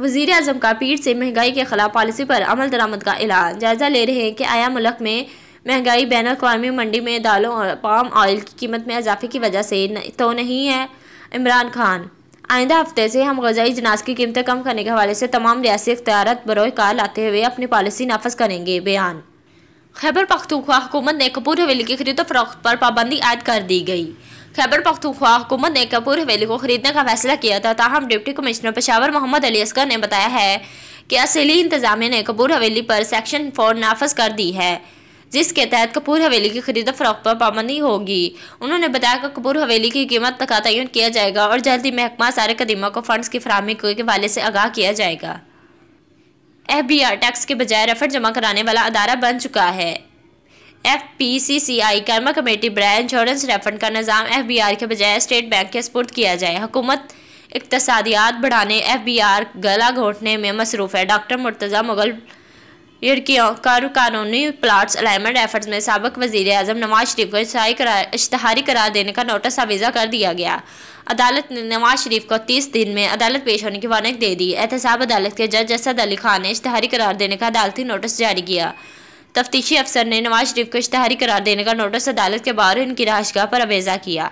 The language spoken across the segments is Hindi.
वजीर अजम का पीठ से महंगाई के खिलाफ पॉलिसी पर अमल दरामद का ऐलान जायजा ले रहे हैं कि आया मुल्क में महंगाई बैन अवी मंडी में दालों और पाम ऑयल की कीमत में इजाफे की वजह से न, तो नहीं है इमरान खान आइंदा हफ्ते से हम गजाई जनाज की कीमतें कम करने के हवाले से तमाम रियासी इख्तियारत बरोए कार लाते हुए अपनी पॉलिसी नाफज करेंगे बयान खैबर पख्तूखा हुकूमत ने कपूर हवेली की खरीदो फरोख्त पर पाबंदी आयद कर दी गई खैबर पख्तूखा हुकूमत ने कपूर हवेली को खरीदने का फैसला किया था ताहम डिप्टी कमिश्नर पेशावर मोहम्मद अली असगर ने बताया है कि असली इंतजामिया ने कपूर हवेली पर सेक्शन फोर नाफज कर दी है जिसके तहत कपूर हवेली की खरीद फरोख्त पर पाबंदी होगी उन्होंने बताया कि कपूर हवेली की कीमत का तयन किया जाएगा और जल्द ही महकमा सारे कदीमा को फंड्स की फरहमी के हवाले से आगाह किया जाएगा एफ बी आर टैक्स के बजाय रेफर जमा कराने वाला अदारा बन चुका है F P C C I कर्मा कमेटी ब्राय इंश्योरेंस रेफंड का निज़ाम एफ बी आर के बजाय स्टेट बैंक के सपुर्द किया जाए हुकूमत इकतसादियात बढ़ाने एफ बी आर गला घोटने में मसरूफ़ है डॉक्टर मुर्तज़ा मुगल लड़कियों कानूनी प्लाट्स अलाइनमेंट एफर्ट्स में सबक वजीर अजम नवाज शरीफ को इश्तहारी करा इश्तहारी करार देने का नोटिस आवेजा कर दिया गया अदालत ने नवाज शरीफ को तीस दिन में अदालत पेश होने की वानक दे दी एहतसाब अदालत के जज असद अली खान ने इश्तहारी करार देने का अदालती नोटिस जारी किया तफ्तीशी अफसर ने नवाज शरीफ को इश्तहारी करार देने का नोटिस अदालत के बाहर इनकी रहाशगाह पर अवेजा किया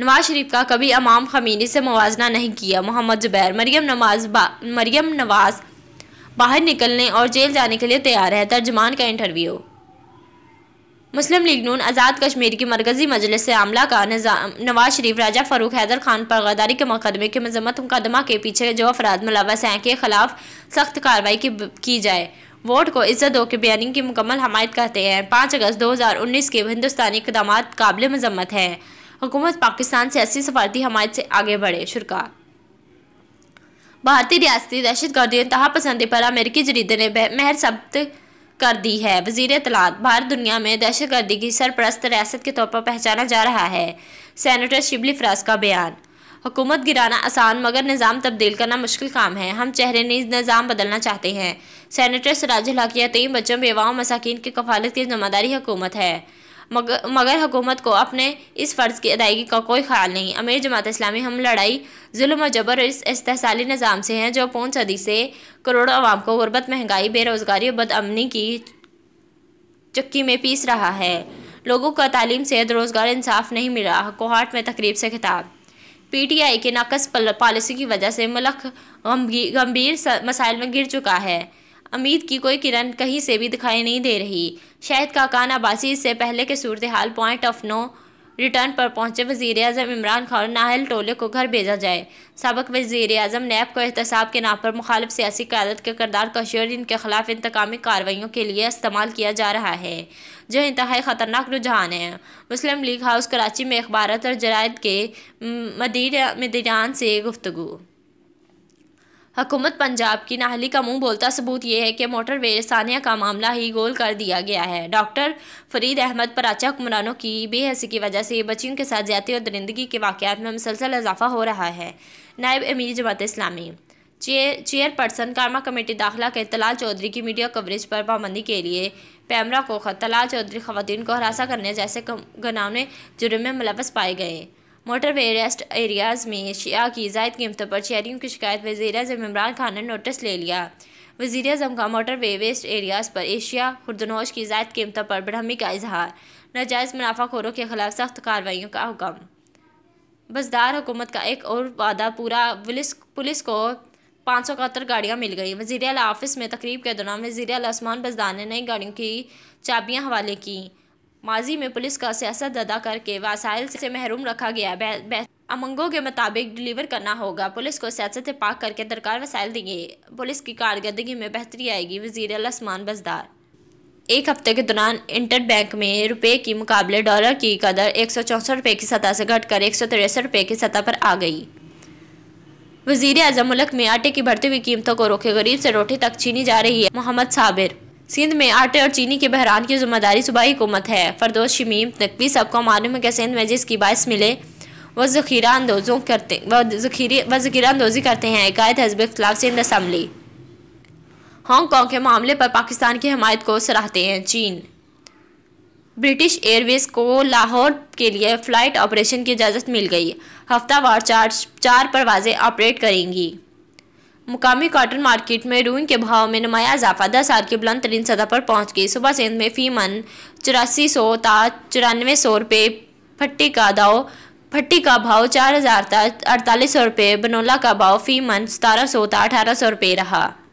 नवाज शरीफ का कभी अमाम खमीनी से मुवजना नहीं किया मोहम्मद जुबैर मरियम नवाज मरियम नवाज बाहर निकलने और जेल जाने के लिए तैयार है तर्जमान का इंटरव्यू मुस्लिम लीग नून आज़ाद कश्मीर की मरकजी मजलिस से आमला का नवाज शरीफ राजा फ़ारूक हैदर खान पर गदारी के मुकदमे के मजम्मत मुकदमा के पीछे जो अफराद मुलवस हैं के खिलाफ सख्त कार्रवाई की, की जाए वोट को इज्जत दो के बयानी की मुकम्मल हमायत करते हैं पाँच अगस्त 2019 के हिंदुस्तानी इकदाम काबिल मजम्मत है हुकूमत पाकिस्तान सियासी सफारती हमायत से आगे बढ़े शुरा भारतीय रियासती दहशत गर्दी इंतहा पसंदी पर अमेरिकी जरीदे ने महर सब्त कर दी है वजीर तलात भारत दुनिया में दहशत गर्दी की सरपरस्त रियासत के तौर पर पहचाना जा रहा है सैनिटर शिबली फराज का बयान हुकूमत गिराना आसान मगर निज़ाम तब्दील करना मुश्किल काम है हम चेहरे ने निज़ाम बदलना चाहते हैं सैनिटर सराज लाकिया तीन बच्चों बेवाओं मसाकिन की कफालत की जिम्मेदारी हुकूमत है मगर मगर हुकूमत को अपने इस फ़र्ज़ की अदायगी का कोई ख्याल नहीं अमीर जमात इस्लामी हम लड़ाई जुल्म और जबर इस इस्तेसाली निज़ाम से हैं जो पौन सदी से करोड़ों आवाम को गुर्बत महंगाई बेरोज़गारी और बदअमनी की चक्की में पीस रहा है लोगों का तालीम सेहत रोज़गार इंसाफ नहीं मिला कोहाट में तकरीब से खिताब पीटीआई के नाकस पॉलिसी की वजह से मुल्क गंभीर मसाइल में गिर चुका है अमीद की कोई किरण कहीं से भी दिखाई नहीं दे रही शायद काकान आबासी इससे पहले के सूरत हाल पॉइंट ऑफ नो रिटर्न पर पहुंचे वजीर अजम इमरान खान नाहल टोले को घर भेजा जाए सबक वजीर अजम नैब को एहतसाब के नाम पर मुखालिफ सियासी क्यादत के करदार का शोर इनके खिलाफ इंतकामी कार्रवाइयों के लिए इस्तेमाल किया जा रहा है जो इंतहाई ख़तरनाक रुझान है मुस्लिम लीग हाउस कराची में अखबारत और जराइद के मदीर मदीरान से गुफ्तु हुकूमत पंजाब की नाहली का मुंह बोलता सबूत यह है कि वे सानिया का मामला ही गोल कर दिया गया है डॉक्टर फरीद अहमद पराचा हुक्मरानों की बेहसी की वजह से बच्चियों के साथ ज्यादा और दरिंदगी के वाकत में मुसलसल इजाफा हो रहा है नायब अमीर जमात इस्लामी चेयर चेयरपर्सन कामा कमेटी दाखिला के तलाल चौधरी की मीडिया कवरेज पर पाबंदी के लिए पैमरा को तलाल चौधरी खवतिन को हरासा करने जैसे गनावने जुर्म में मुलवस पाए गए मोटर वे रेस्ट एरियाज़ में शिया की जायद कीमतों पर शहरीों की शिकायत वजी अजम इमरान खान ने नोटिस ले लिया वजीर अजम का वे वेस्ट एरियाज़ पर एशिया खुर्दनोश की जायद कीमतों पर बरहमी का इजहार नाजायज़ मुनाफाखोरों के खिलाफ सख्त कार्रवाई का हुक्म बसदार हुकूमत का एक और वादा पूरा पुलिस को पाँच सौ इकहत्तर गाड़ियाँ मिल गई वजीर अला ऑफिस में तकरीब के दौरान वजीर अला आसमान बजदार ने नई गाड़ियों की चाबियाँ हवाले की माजी में पुलिस का सियासत अदा करके वसाइल से महरूम रखा गया अमंगों के मुताबिक डिलीवर करना होगा पुलिस को सियासत पाक करके दरकार वसाइल देंगे पुलिस की कारकर्दगी में बेहतरी आएगी वजीर अलस्मान बजदार एक हफ्ते के दौरान इंटर बैंक में रुपए की मुकाबले डॉलर की कदर एक सौ चौंसठ रुपये की सतह से घटकर एक सौ तिरसठ रुपये की सतह पर आ गई वजीर अजम मुल्क में आटे की बढ़ती हुई कीमतों को रोके गरीब से रोटी तक छीनी जा रही है मोहम्मद साबिर सिंध में आटे और चीनी के बहरान की जिम्मेदारी सूबाई हुकूमत है फरदोश शमीम नकवी सबको मालूम है कि सिंध में जिसकी बायस मिले व जखीरा अंदोजों करते व व जखीरा अंदोजी करते हैं कायद हजब खिलाफ सिंध असम्बली हांगकॉन्ग के मामले पर पाकिस्तान की हमायत को सराहते हैं चीन ब्रिटिश एयरवेज को लाहौर के लिए फ़्लाइट ऑपरेशन की इजाज़त मिल गई हफ्तावार चार चार परवाज़ें ऑपरेट करेंगी मुकामी कॉटन मार्केट में रूई के भाव में नुमाया इजाफा दस साल की बुलंद तरीन सतह पर पहुंच गई सुबह सिंध में फी मन चौरासी सौ था चौरानवे सौ रुपये फट्टी का दाव फट्टी का भाव चार हज़ार था अड़तालीस सौ रुपये बनोला का भाव फी मन सतारह सौ था अठारह सौ रुपये रहा